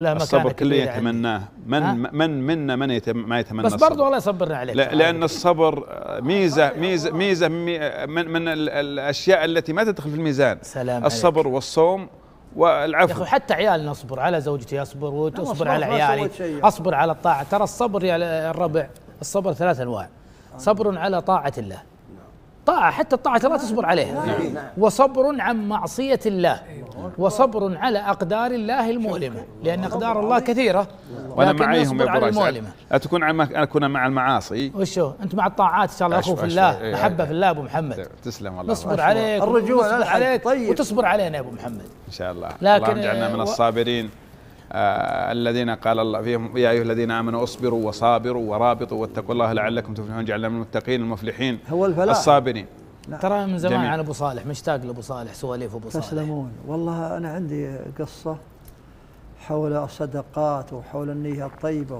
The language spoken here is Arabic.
لا ما الصبر كلنا يتمناه من من منا من يتم ما يتمنى بس برضه الله يصبرنا عليه لا لان الصبر آه، ميزه آه، ميزه آه. ميزه من من الاشياء التي ما تدخل في الميزان سلام الصبر عليك. والصوم والعفو يا اخي حتى عيالنا اصبر على زوجتي اصبر وتصبر على عيالي اصبر على الطاعه ترى الصبر يا الربع الصبر ثلاث انواع صبر على طاعه الله الطاعة حتى الطاعة لا تصبر عليها نعم. نعم. وصبر عن معصية الله نعم. وصبر على أقدار الله المؤلمة لأن أقدار الله كثيرة وأنا معيهم يا ابو أتكون عم أكون مع المعاصي وشو أنت مع الطاعات إن شاء الله أخو في الله محبة إيه. في الله أبو محمد تسلم والله نصبر عليك الرجوع عليك طيب. وتصبر علينا يا أبو محمد إن شاء الله لكن الله يجعلنا من الصابرين آه، الذين قال الله فيهم يا ايها الذين امنوا اصبروا وصابروا ورابطوا واتقوا الله لعلكم تفلحون جعلنا من المتقين المفلحين هو الفلاح الصابرين نعم. ترى من زمان جميل. عن ابو صالح مشتاق لابو صالح سواليف ابو صالح تسلمون والله انا عندي قصه حول الصدقات وحول النيه الطيبه